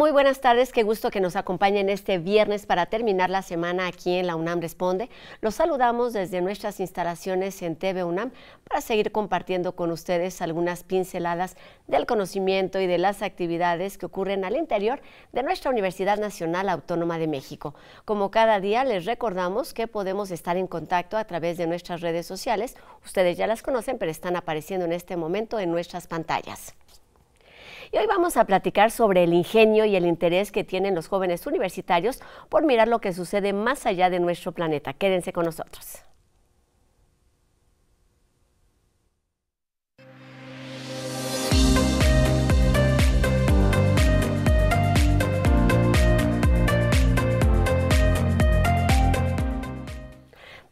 Muy buenas tardes, qué gusto que nos acompañen este viernes para terminar la semana aquí en la UNAM Responde. Los saludamos desde nuestras instalaciones en TV UNAM para seguir compartiendo con ustedes algunas pinceladas del conocimiento y de las actividades que ocurren al interior de nuestra Universidad Nacional Autónoma de México. Como cada día, les recordamos que podemos estar en contacto a través de nuestras redes sociales. Ustedes ya las conocen, pero están apareciendo en este momento en nuestras pantallas. Y hoy vamos a platicar sobre el ingenio y el interés que tienen los jóvenes universitarios por mirar lo que sucede más allá de nuestro planeta. Quédense con nosotros.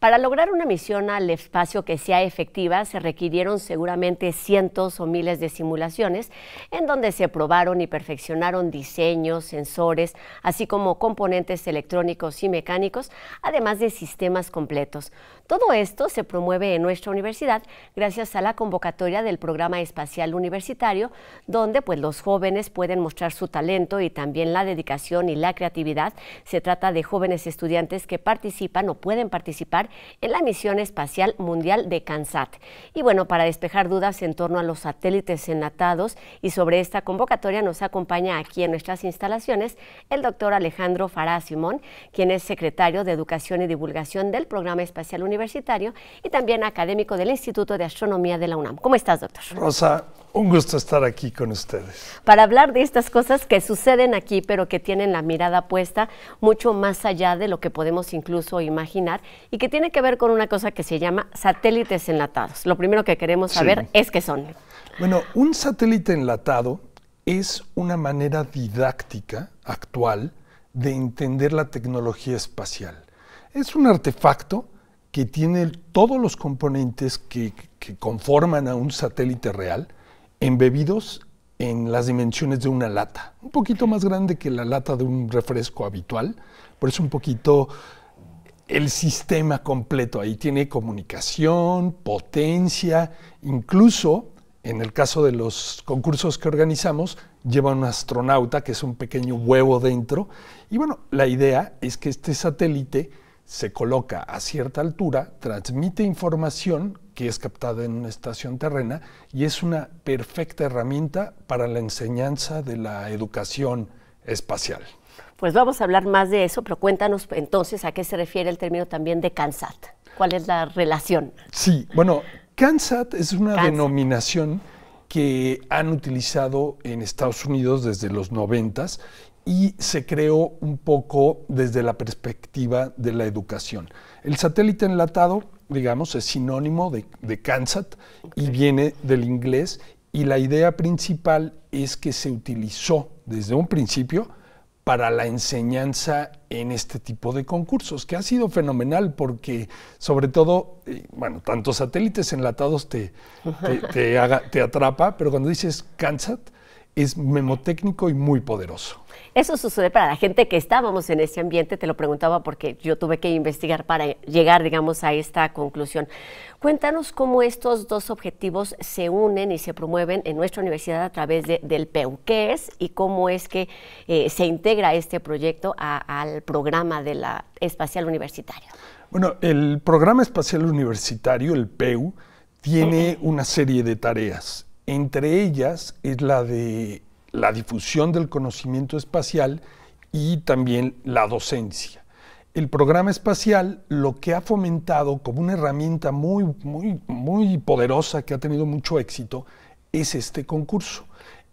Para lograr una misión al espacio que sea efectiva, se requirieron seguramente cientos o miles de simulaciones en donde se probaron y perfeccionaron diseños, sensores, así como componentes electrónicos y mecánicos, además de sistemas completos. Todo esto se promueve en nuestra universidad gracias a la convocatoria del Programa Espacial Universitario, donde pues, los jóvenes pueden mostrar su talento y también la dedicación y la creatividad. Se trata de jóvenes estudiantes que participan o pueden participar en la misión espacial mundial de CANSAT. Y bueno, para despejar dudas en torno a los satélites enlatados y sobre esta convocatoria nos acompaña aquí en nuestras instalaciones el doctor Alejandro Fará Simón, quien es secretario de Educación y Divulgación del Programa Espacial Universitario y también académico del Instituto de Astronomía de la UNAM. ¿Cómo estás, doctor? Rosa, un gusto estar aquí con ustedes. Para hablar de estas cosas que suceden aquí, pero que tienen la mirada puesta mucho más allá de lo que podemos incluso imaginar y que tiene que ver con una cosa que se llama satélites enlatados. Lo primero que queremos saber es qué son. Bueno, un satélite enlatado es una manera didáctica actual de entender la tecnología espacial. Es un artefacto que tiene todos los componentes que conforman a un satélite real, embebidos en las dimensiones de una lata, un poquito más grande que la lata de un refresco habitual, pero es un poquito el sistema completo. Ahí tiene comunicación, potencia, incluso en el caso de los concursos que organizamos, lleva un astronauta que es un pequeño huevo dentro. Y bueno, la idea es que este satélite se coloca a cierta altura, transmite información que es captada en una estación terrena y es una perfecta herramienta para la enseñanza de la educación espacial. Pues vamos a hablar más de eso, pero cuéntanos entonces a qué se refiere el término también de CANSAT. ¿Cuál es la relación? Sí, bueno, CANSAT es una denominación que han utilizado en Estados Unidos desde los noventas y se creó un poco desde la perspectiva de la educación. El satélite enlatado digamos, es sinónimo de, de y viene del inglés y la idea principal es que se utilizó desde un principio para la enseñanza en este tipo de concursos, que ha sido fenomenal porque sobre todo, eh, bueno, tantos satélites enlatados te, te, atrapa, pero cuando dices Kansas, es memotécnico y muy poderoso. Eso sucede para la gente que estábamos en ese ambiente, te lo preguntaba porque yo tuve que investigar para llegar, digamos, a esta conclusión. Cuéntanos cómo estos dos objetivos se unen y se promueven en nuestra universidad a través del PEU. ¿Qué es y cómo es que eh, se integra este proyecto al programa de la espacial universitario? Bueno, el programa espacial universitario, el PEU, tiene una serie de tareas entre ellas es la de la difusión del conocimiento espacial y también la docencia. El programa espacial lo que ha fomentado como una herramienta muy, muy, muy poderosa que ha tenido mucho éxito es este concurso.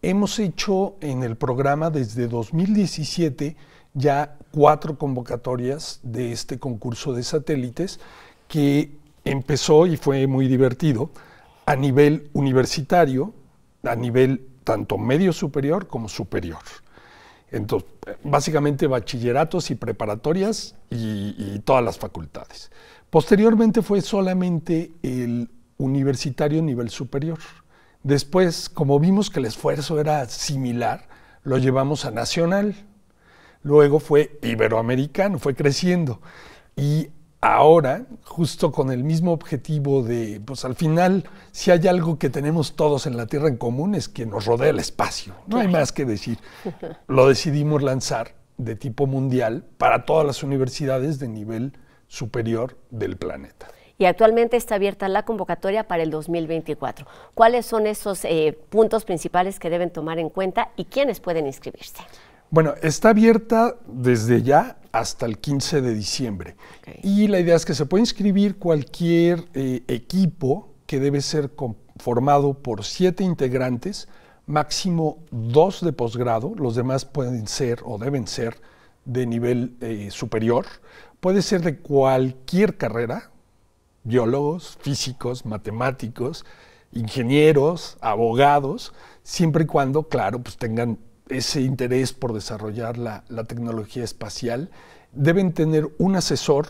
Hemos hecho en el programa desde 2017 ya cuatro convocatorias de este concurso de satélites que empezó y fue muy divertido a nivel universitario, a nivel tanto medio superior como superior. Entonces, básicamente bachilleratos y preparatorias y, todas las facultades. Posteriormente fue solamente el universitario nivel superior. Después, como vimos que el esfuerzo era similar, lo llevamos a nacional. Luego fue iberoamericano, fue creciendo. Y ahora, justo con el mismo objetivo de, pues al final, si hay algo que tenemos todos en la Tierra en común es que nos rodea el espacio. No hay más que decir. Lo decidimos lanzar de tipo mundial para todas las universidades de nivel superior del planeta. Y actualmente está abierta la convocatoria para el 2024. ¿Cuáles son esos eh, puntos principales que deben tomar en cuenta y quiénes pueden inscribirse? Bueno, está abierta desde ya hasta el 15 de diciembre. Y la idea es que se puede inscribir cualquier eh, equipo que debe ser formado por siete integrantes, máximo dos de posgrado, los demás pueden ser o deben ser de nivel eh, superior, puede ser de cualquier carrera, biólogos, físicos, matemáticos, ingenieros, abogados, siempre y cuando, claro, pues tengan ese interés por desarrollar la, tecnología espacial, deben tener un asesor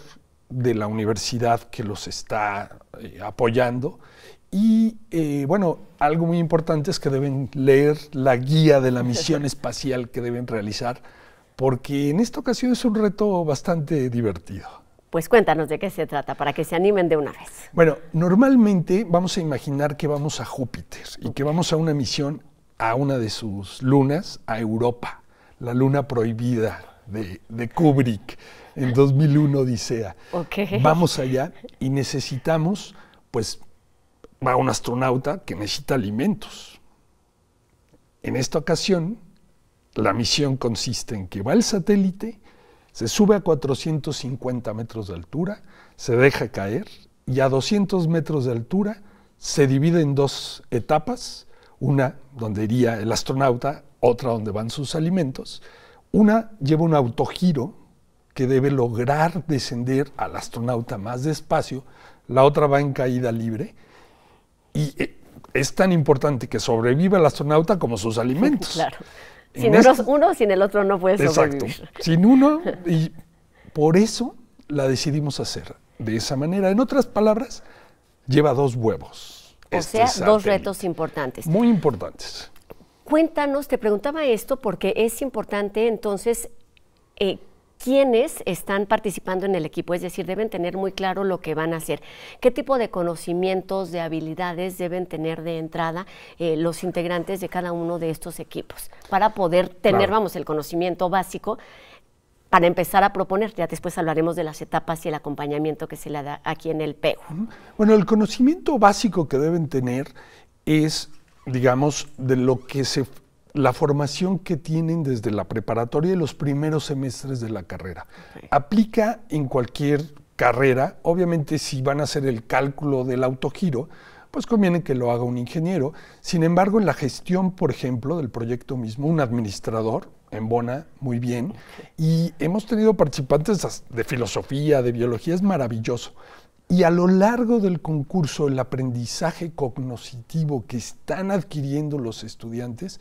de la universidad que los está eh, apoyando y eh, bueno, algo muy importante es que deben leer la guía de la misión espacial que deben realizar, porque en esta ocasión es un reto bastante divertido. Pues cuéntanos de qué se trata, para que se animen de una vez. Bueno, normalmente vamos a imaginar que vamos a Júpiter y que vamos a una misión a una de sus lunas a Europa, la luna prohibida de, Kubrick en 2001 Odisea. Vamos allá y necesitamos, pues, va un astronauta que necesita alimentos. En esta ocasión, la misión consiste en que va el satélite, se sube a 450 metros de altura, se deja caer y a 200 metros de altura se divide en dos etapas una donde iría el astronauta, otra donde van sus alimentos. Una lleva un autogiro que debe lograr descender al astronauta más despacio, la otra va en caída libre y eh, es tan importante que sobreviva el astronauta como sus alimentos. Claro. Sin este uno, sin el otro no puede sobrevivir. Exacto. Sin uno y por eso la decidimos hacer de esa manera. En otras palabras, lleva dos huevos. O este sea, dos retos importantes. Muy importantes. Cuéntanos, te preguntaba esto porque es importante entonces eh, quiénes están participando en el equipo, es decir, deben tener muy claro lo que van a hacer, qué tipo de conocimientos, de habilidades deben tener de entrada eh, los integrantes de cada uno de estos equipos para poder tener, vamos, el conocimiento básico para empezar a proponer. Ya después hablaremos de las etapas y el acompañamiento que se le da aquí en el PEU. Bueno, el conocimiento básico que deben tener es, digamos, de lo que se la formación que tienen desde la preparatoria y los primeros semestres de la carrera. Aplica en cualquier carrera, obviamente si van a hacer el cálculo del autogiro, pues conviene que lo haga un ingeniero. Sin embargo, en la gestión, por ejemplo, del proyecto mismo, un administrador en Bona, muy bien y hemos tenido participantes de filosofía, de biología, es maravilloso. Y a lo largo del concurso, el aprendizaje cognoscitivo que están adquiriendo los estudiantes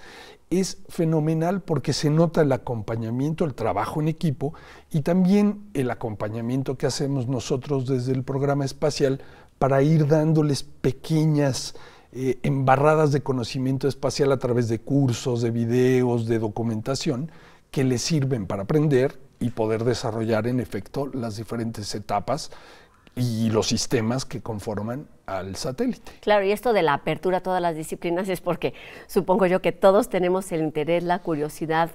es fenomenal porque se nota el acompañamiento, el trabajo en equipo y también el acompañamiento que hacemos nosotros desde el programa espacial para ir dándoles pequeñas eh, embarradas de conocimiento espacial a través de cursos, de videos, de documentación, que les sirven para aprender y poder desarrollar en efecto las diferentes etapas y los sistemas que conforman al satélite. Claro, y esto de la apertura a todas las disciplinas es porque supongo yo que todos tenemos el interés, la curiosidad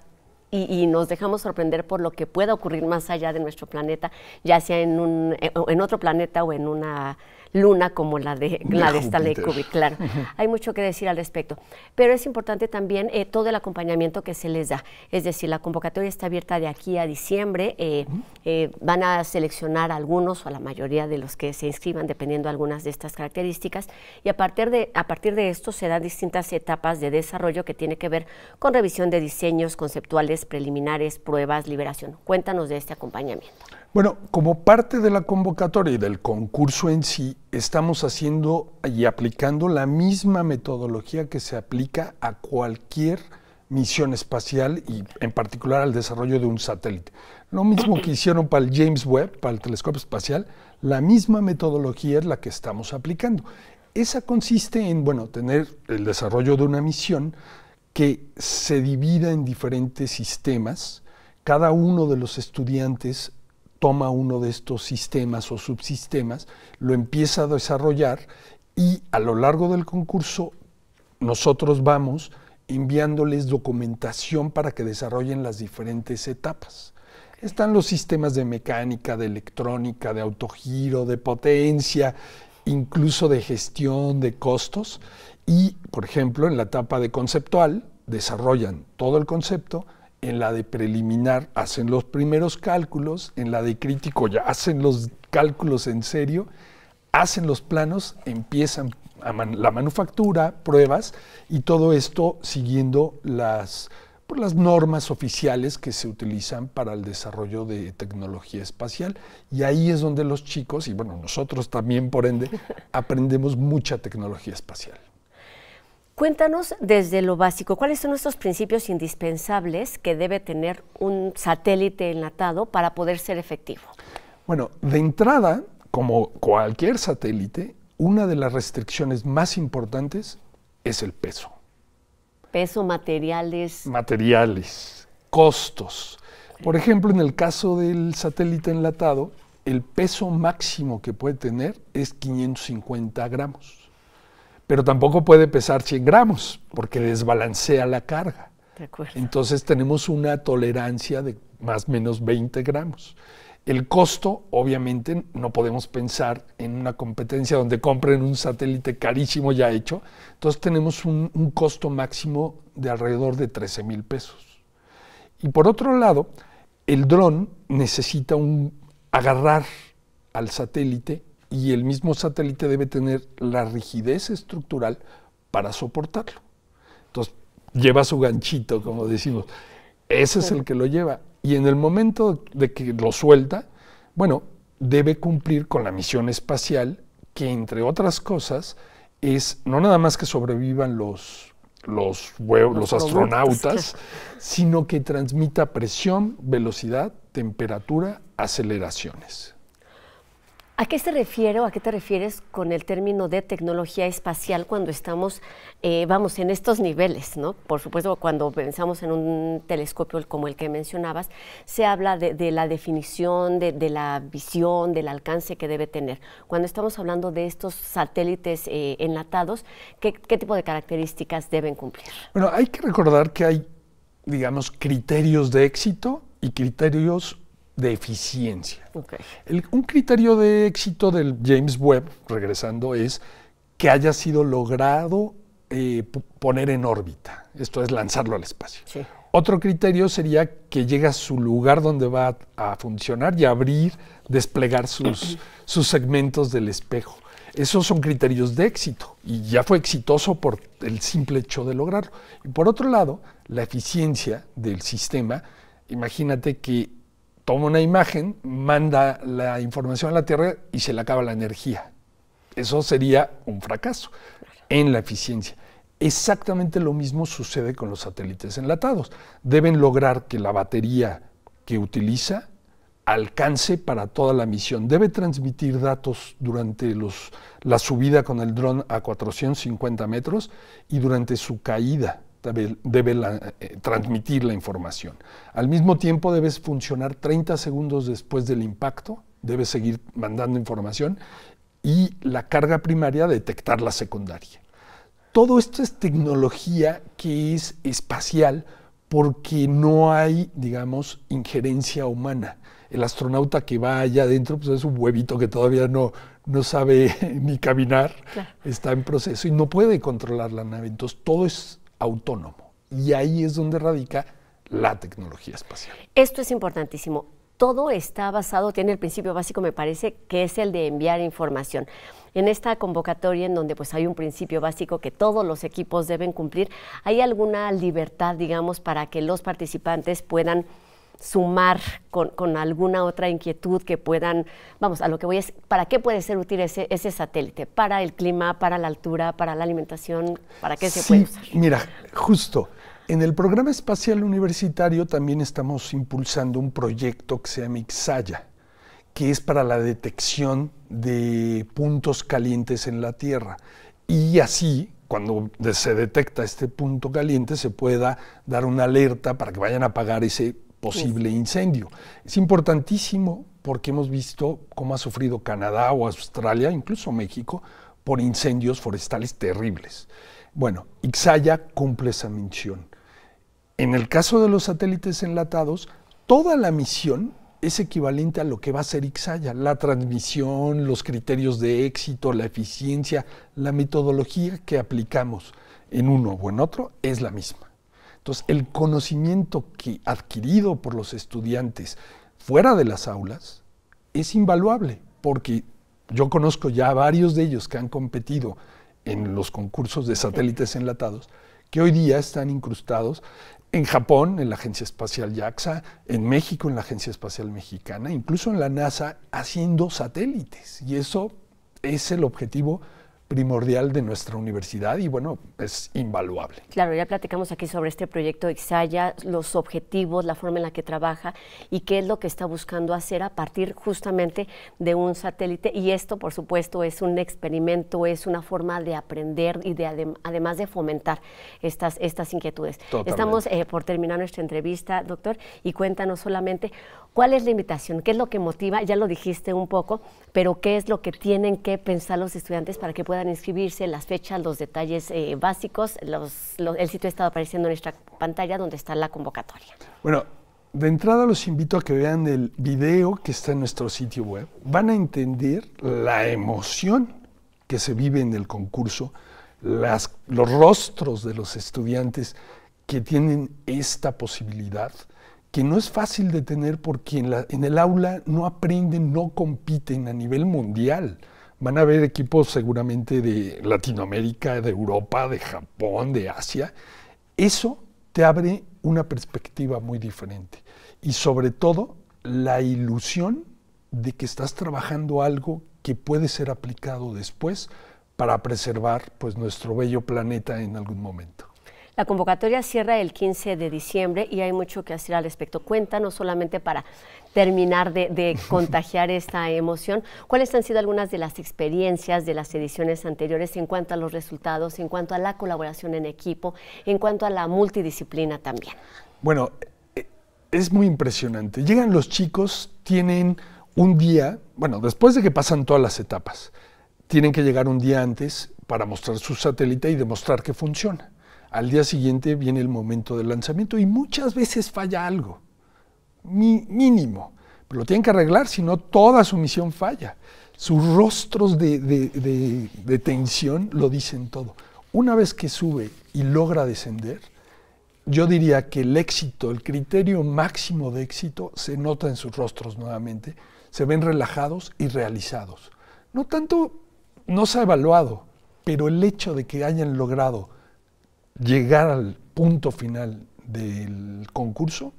y, y, nos dejamos sorprender por lo que pueda ocurrir más allá de nuestro planeta, ya sea en, un, eh, en otro planeta o en una luna como la de, la de Stanley claro. Hay mucho que decir al respecto. Pero es importante también eh, todo el acompañamiento que se les da. Es decir, la convocatoria está abierta de aquí a diciembre. Eh, eh, van a seleccionar algunos o a la mayoría de los que se inscriban, dependiendo de algunas de estas características. Y a partir de, a partir de esto se dan distintas etapas de desarrollo que tiene que ver con revisión de diseños conceptuales, preliminares, pruebas, liberación. Cuéntanos de este acompañamiento. Bueno, como parte de la convocatoria y del concurso en sí, estamos haciendo y aplicando la misma metodología que se aplica a cualquier misión espacial y en particular al desarrollo de un satélite. Lo mismo que hicieron para el James Webb, para el telescopio espacial, la misma metodología es la que estamos aplicando. Esa consiste en, bueno, tener el desarrollo de una misión que se divida en diferentes sistemas. Cada uno de los estudiantes toma uno de estos sistemas o subsistemas, lo empieza a desarrollar y a lo largo del concurso nosotros vamos enviándoles documentación para que desarrollen las diferentes etapas. Están los sistemas de mecánica, de electrónica, de autogiro, de potencia, incluso de gestión de costos. Y, por ejemplo, en la etapa de conceptual, desarrollan todo el concepto, en la de preliminar hacen los primeros cálculos, en la de crítico ya hacen los cálculos en serio, hacen los planos, empiezan la manufactura, pruebas y todo esto siguiendo las, por pues, las normas oficiales que se utilizan para el desarrollo de tecnología espacial. Y ahí es donde los chicos, y bueno, nosotros también por ende, aprendemos mucha tecnología espacial. Cuéntanos desde lo básico, ¿cuáles son estos principios indispensables que debe tener un satélite enlatado para poder ser efectivo? Bueno, de entrada, como cualquier satélite, una de las restricciones más importantes es el peso. Peso, materiales. Materiales, costos. Por ejemplo, en el caso del satélite enlatado, el peso máximo que puede tener es 550 gramos pero tampoco puede pesar 100 gramos porque desbalancea la carga. Entonces tenemos una tolerancia de más o menos 20 gramos. El costo, obviamente, no podemos pensar en una competencia donde compren un satélite carísimo ya hecho. Entonces tenemos un, un costo máximo de alrededor de 13 mil pesos. Y por otro lado, el dron necesita un, agarrar al satélite y el mismo satélite debe tener la rigidez estructural para soportarlo. Entonces, lleva su ganchito, como decimos. Ese es el que lo lleva. Y en el momento de que lo suelta, bueno, debe cumplir con la misión espacial, que entre otras cosas es no nada más que sobrevivan los, los, astronautas, sino que transmita presión, velocidad, temperatura, aceleraciones. ¿A qué se refiero? a qué te refieres con el término de tecnología espacial cuando estamos, eh, vamos, en estos niveles, ¿no? Por supuesto, cuando pensamos en un telescopio como el que mencionabas, se habla de, la definición, de, la visión, del alcance que debe tener. Cuando estamos hablando de estos satélites eh, enlatados, ¿qué, ¿qué tipo de características deben cumplir? Bueno, hay que recordar que hay, digamos, criterios de éxito y criterios de eficiencia. un criterio de éxito del James Webb, regresando, es que haya sido logrado eh, poner en órbita, esto es lanzarlo al espacio. Otro criterio sería que llegue a su lugar donde va a, funcionar y abrir, desplegar sus, sus segmentos del espejo. Esos son criterios de éxito y ya fue exitoso por el simple hecho de lograrlo. Y por otro lado, la eficiencia del sistema, imagínate que toma una imagen, manda la información a la Tierra y se le acaba la energía. Eso sería un fracaso en la eficiencia. Exactamente lo mismo sucede con los satélites enlatados. Deben lograr que la batería que utiliza alcance para toda la misión. Debe transmitir datos durante la subida con el dron a 450 metros y durante su caída debe, eh, transmitir la información. Al mismo tiempo debes funcionar 30 segundos después del impacto, debes seguir mandando información y la carga primaria detectar la secundaria. Todo esto es tecnología que es espacial porque no hay, digamos, injerencia humana. El astronauta que va allá adentro pues es un huevito que todavía no, no sabe ni caminar, está en proceso y no puede controlar la nave. Entonces todo es autónomo. Y ahí es donde radica la tecnología espacial. Esto es importantísimo. Todo está basado, tiene el principio básico, me parece, que es el de enviar información. En esta convocatoria, en donde pues hay un principio básico que todos los equipos deben cumplir, ¿hay alguna libertad, digamos, para que los participantes puedan sumar con, alguna otra inquietud que puedan, vamos, a lo que voy es, ¿para qué puede ser útil ese, ese satélite? ¿Para el clima, para la altura, para la alimentación? ¿Para qué se puede usar? Mira, justo, en el programa espacial universitario también estamos impulsando un proyecto que se llama Ixaya, que es para la detección de puntos calientes en la Tierra. Y así, cuando se detecta este punto caliente, se pueda dar una alerta para que vayan a apagar ese posible incendio. Es importantísimo porque hemos visto cómo ha sufrido Canadá o Australia, incluso México, por incendios forestales terribles. Bueno, Ixaya cumple esa misión. En el caso de los satélites enlatados, toda la misión es equivalente a lo que va a ser Ixaya, la transmisión, los criterios de éxito, la eficiencia, la metodología que aplicamos en uno o en otro es la misma. Entonces, el conocimiento que, adquirido por los estudiantes fuera de las aulas es invaluable, porque yo conozco ya varios de ellos que han competido en los concursos de satélites enlatados, que hoy día están incrustados en Japón, en la Agencia Espacial JAXA, en México, en la Agencia Espacial Mexicana, incluso en la NASA, haciendo satélites. Y eso es el objetivo primordial de nuestra universidad y bueno, es invaluable. Claro, ya platicamos aquí sobre este proyecto Exaya los objetivos, la forma en la que trabaja y qué es lo que está buscando hacer a partir justamente de un satélite. Y esto, por supuesto, es un experimento, es una forma de aprender y de además de fomentar estas, estas inquietudes. Estamos eh, por terminar nuestra entrevista, doctor, y cuéntanos solamente cuál es la invitación, qué es lo que motiva, ya lo dijiste un poco, pero qué es lo que tienen que pensar los estudiantes para que puedan inscribirse, las fechas, los detalles eh, básicos. el sitio está apareciendo en nuestra pantalla donde está la convocatoria. Bueno, de entrada los invito a que vean el video que está en nuestro sitio web. Van a entender la emoción que se vive en el concurso, los rostros de los estudiantes que tienen esta posibilidad, que no es fácil de tener porque en, en el aula no aprenden, no compiten a nivel mundial van a haber equipos seguramente de Latinoamérica, de Europa, de Japón, de Asia. Eso te abre una perspectiva muy diferente y sobre todo la ilusión de que estás trabajando algo que puede ser aplicado después para preservar pues, nuestro bello planeta en algún momento. La convocatoria cierra el 15 de diciembre y hay mucho que hacer al respecto. Cuenta no solamente para terminar de contagiar esta emoción, ¿cuáles han sido algunas de las experiencias de las ediciones anteriores en cuanto a los resultados, en cuanto a la colaboración en equipo, en cuanto a la multidisciplina también? Bueno, eh, es muy impresionante. Llegan los chicos, tienen un día, bueno, después de que pasan todas las etapas, tienen que llegar un día antes para mostrar su satélite y demostrar que funciona al día siguiente viene el momento del lanzamiento y muchas veces falla algo, mínimo, pero lo tienen que arreglar, si no toda su misión falla. Sus rostros de tensión lo dicen todo. Una vez que sube y logra descender, yo diría que el éxito, el criterio máximo de éxito, se nota en sus rostros nuevamente, se ven relajados y realizados. No tanto, no se ha evaluado, pero el hecho de que hayan logrado llegar al punto final del concurso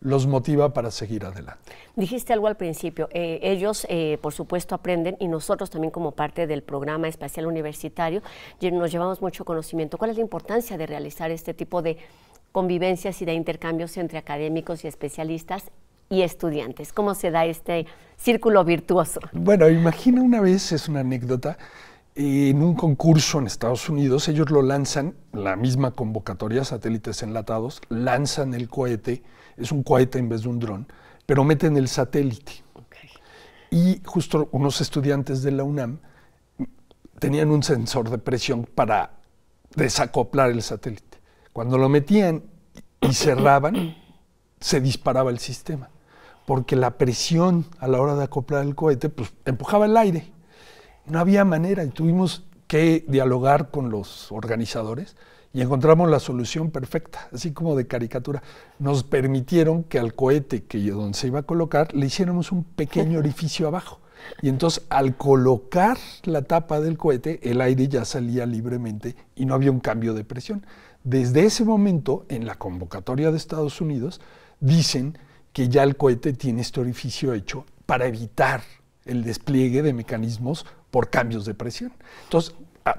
los motiva para seguir adelante. Dijiste algo al principio, eh, ellos eh, por supuesto aprenden y nosotros también como parte del programa espacial universitario nos llevamos mucho conocimiento. ¿Cuál es la importancia de realizar este tipo de convivencias y de intercambios entre académicos y especialistas y estudiantes? ¿Cómo se da este círculo virtuoso? Bueno, imagina una vez, es una anécdota, eh, en un concurso en Estados Unidos, ellos lo lanzan, la misma convocatoria, satélites enlatados, lanzan el cohete, es un cohete en vez de un dron, pero meten el satélite. Y justo unos estudiantes de la UNAM tenían un sensor de presión para desacoplar el satélite. Cuando lo metían y cerraban, se disparaba el sistema, porque la presión a la hora de acoplar el cohete pues, empujaba el aire no había manera y tuvimos que dialogar con los organizadores y encontramos la solución perfecta, así como de caricatura. Nos permitieron que al cohete que donde se iba a colocar le hiciéramos un pequeño orificio abajo. Y entonces al colocar la tapa del cohete, el aire ya salía libremente y no había un cambio de presión. Desde ese momento, en la convocatoria de Estados Unidos, dicen que ya el cohete tiene este orificio hecho para evitar el despliegue de mecanismos por cambios de presión. Entonces,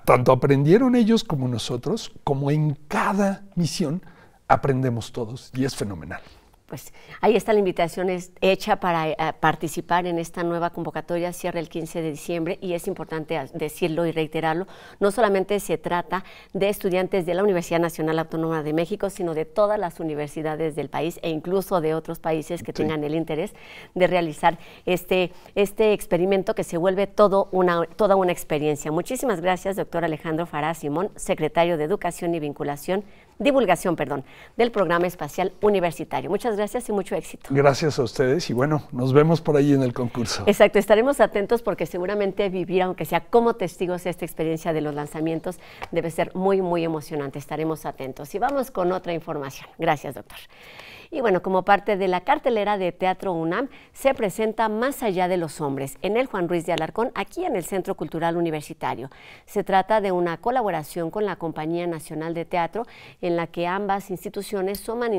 tanto aprendieron ellos como nosotros, como en cada misión aprendemos todos y es fenomenal pues ahí está la invitación es hecha para eh, participar en esta nueva convocatoria, cierra el 15 de diciembre y es importante decirlo y reiterarlo, no solamente se trata de estudiantes de la Universidad Nacional Autónoma de México, sino de todas las universidades del país e incluso de otros países que tengan el interés de realizar este, este experimento que se vuelve todo una, toda una experiencia. Muchísimas gracias, doctor Alejandro Fará Simón, secretario de Educación y Vinculación divulgación perdón, del programa espacial universitario. Muchas gracias y mucho éxito. Gracias a ustedes y bueno, nos vemos por ahí en el concurso. Exacto, estaremos atentos porque seguramente vivir, aunque sea como testigos, esta experiencia de los lanzamientos debe ser muy, muy emocionante. Estaremos atentos. Y vamos con otra información. Gracias, doctor. Y bueno, como parte de la cartelera de Teatro UNAM, se presenta Más allá de los hombres, en el Juan Ruiz de Alarcón, aquí en el Centro Cultural Universitario. Se trata de una colaboración con la Compañía Nacional de Teatro, en la que ambas instituciones suman,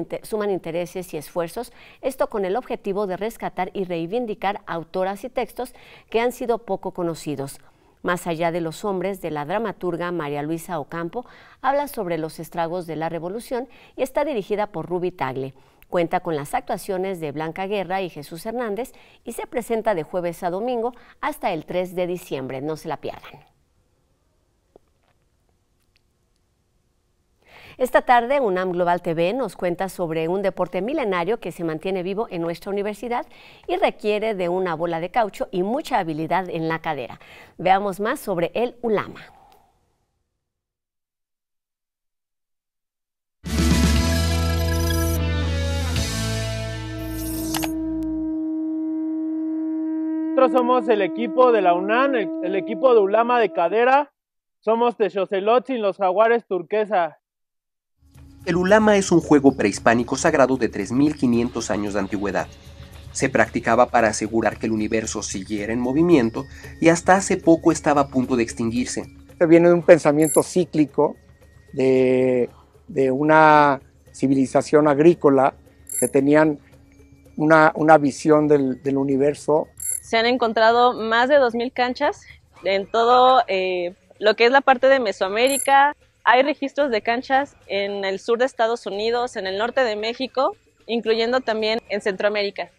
intereses y esfuerzos, esto con el objetivo de rescatar y reivindicar autoras y textos que han sido poco conocidos. Más allá de los hombres, de la dramaturga María Luisa Ocampo, habla sobre los estragos de la revolución y está dirigida por Ruby Tagle. Cuenta con las actuaciones de Blanca Guerra y Jesús Hernández y se presenta de jueves a domingo hasta el 3 de diciembre. No se la pierdan. Esta tarde, UNAM Global TV nos cuenta sobre un deporte milenario que se mantiene vivo en nuestra universidad y requiere de una bola de caucho y mucha habilidad en la cadera. Veamos más sobre el ULAMA. Nosotros somos el equipo de la UNAM, el, equipo de Ulama de Cadera. Somos de los jaguares turquesa. El ulama es un juego prehispánico sagrado de 3.500 años de antigüedad. Se practicaba para asegurar que el universo siguiera en movimiento y hasta hace poco estaba a punto de extinguirse. Viene de un pensamiento cíclico, de, una civilización agrícola que tenían una, visión del, del universo se han encontrado más de 2.000 canchas en todo eh, lo que es la parte de Mesoamérica. Hay registros de canchas en el sur de Estados Unidos, en el norte de México, incluyendo también en Centroamérica.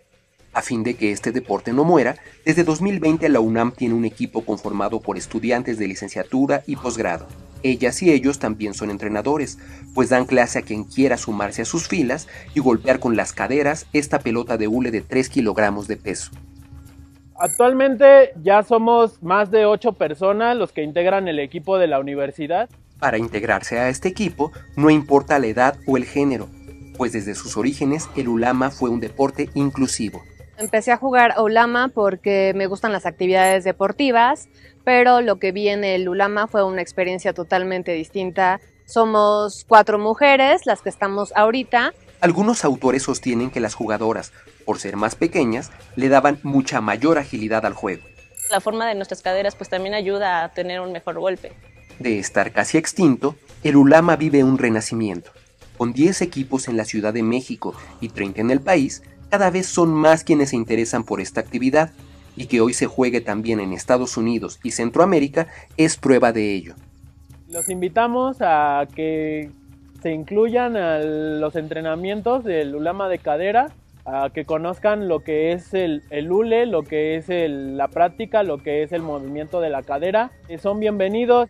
A fin de que este deporte no muera, desde 2020 la UNAM tiene un equipo conformado por estudiantes de licenciatura y posgrado. Ellas y ellos también son entrenadores, pues dan clase a quien quiera sumarse a sus filas y golpear con las caderas esta pelota de hule de 3 kilogramos de peso. Actualmente ya somos más de ocho personas los que integran el equipo de la universidad. Para integrarse a este equipo no importa la edad o el género, pues desde sus orígenes el ulama fue un deporte inclusivo. Empecé a jugar a ulama porque me gustan las actividades deportivas, pero lo que vi en el ulama fue una experiencia totalmente distinta. Somos cuatro mujeres las que estamos ahorita algunos autores sostienen que las jugadoras, por ser más pequeñas, le daban mucha mayor agilidad al juego. La forma de nuestras caderas pues también ayuda a tener un mejor golpe. De estar casi extinto, el Ulama vive un renacimiento. Con 10 equipos en la Ciudad de México y 30 en el país, cada vez son más quienes se interesan por esta actividad y que hoy se juegue también en Estados Unidos y Centroamérica es prueba de ello. Los invitamos a que se incluyan a los entrenamientos del ulama de cadera, a que conozcan lo que es el, ule, lo que es la práctica, lo que es el movimiento de la cadera. Eh, son bienvenidos.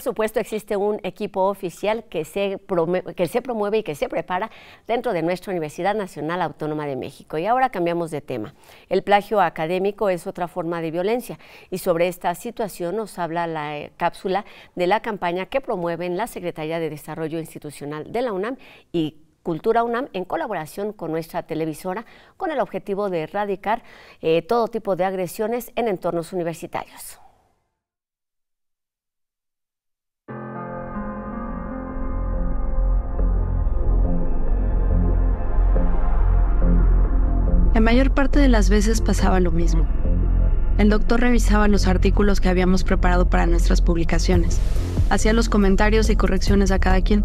Por supuesto, existe un equipo oficial que se, promueve, se promueve y que se prepara dentro de nuestra Universidad Nacional Autónoma de México. Y ahora cambiamos de tema. El plagio académico es otra forma de violencia y sobre esta situación nos habla la eh, cápsula de la campaña que promueven la Secretaría de Desarrollo Institucional de la UNAM y Cultura UNAM en colaboración con nuestra televisora con el objetivo de erradicar eh, todo tipo de agresiones en entornos universitarios. La mayor parte de las veces pasaba lo mismo. El doctor revisaba los artículos que habíamos preparado para nuestras publicaciones, hacía los comentarios y correcciones a cada quien,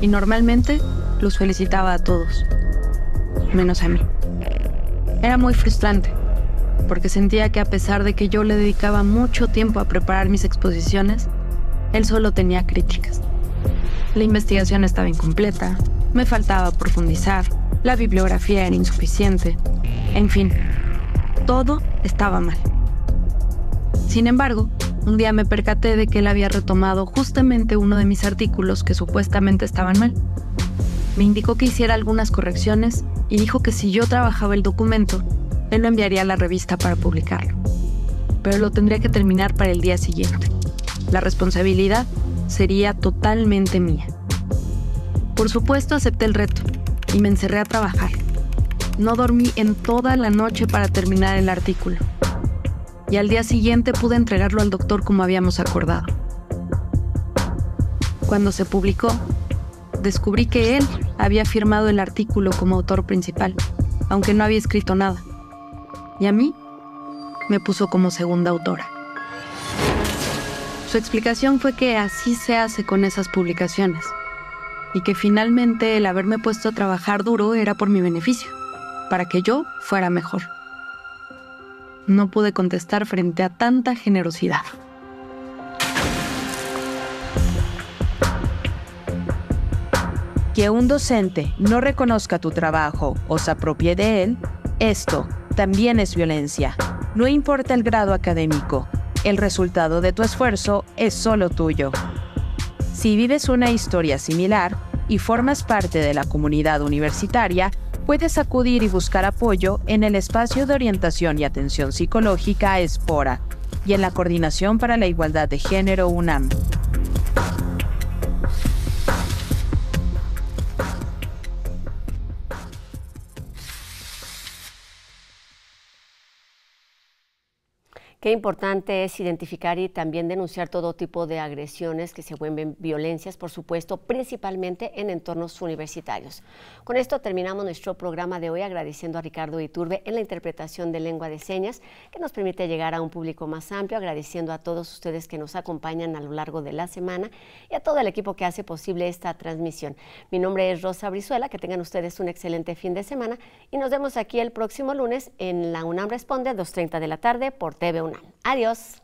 y normalmente los felicitaba a todos, menos a mí. Era muy frustrante, porque sentía que a pesar de que yo le dedicaba mucho tiempo a preparar mis exposiciones, él solo tenía críticas. La investigación estaba incompleta, me faltaba profundizar, la bibliografía era insuficiente. En fin, todo estaba mal. Sin embargo, un día me percaté de que él había retomado justamente uno de mis artículos que supuestamente estaban mal. Me indicó que hiciera algunas correcciones y dijo que si yo trabajaba el documento, él lo enviaría a la revista para publicarlo. Pero lo tendría que terminar para el día siguiente. La responsabilidad sería totalmente mía. Por supuesto acepté el reto y me encerré a trabajar. No dormí en toda la noche para terminar el artículo. Y al día siguiente pude entregarlo al doctor como habíamos acordado. Cuando se publicó, descubrí que él había firmado el artículo como autor principal, aunque no había escrito nada. Y a mí me puso como segunda autora. Su explicación fue que así se hace con esas publicaciones y que finalmente el haberme puesto a trabajar duro era por mi beneficio, para que yo fuera mejor. No pude contestar frente a tanta generosidad. Que un docente no reconozca tu trabajo o se apropie de él, esto también es violencia. No importa el grado académico, el resultado de tu esfuerzo es solo tuyo. Si vives una historia similar y formas parte de la comunidad universitaria, puedes acudir y buscar apoyo en el espacio de orientación y atención psicológica Espora y en la Coordinación para la Igualdad de Género UNAM. importante es identificar y también denunciar todo tipo de agresiones que se vuelven violencias, por supuesto, principalmente en entornos universitarios. Con esto terminamos nuestro programa de hoy agradeciendo a Ricardo Iturbe en la interpretación de lengua de señas que nos permite llegar a un público más amplio, agradeciendo a todos ustedes que nos acompañan a lo largo de la semana y a todo el equipo que hace posible esta transmisión. Mi nombre es Rosa Brizuela, que tengan ustedes un excelente fin de semana y nos vemos aquí el próximo lunes en la UNAM Responde a 2.30 de la tarde por TV UNAM. Adiós.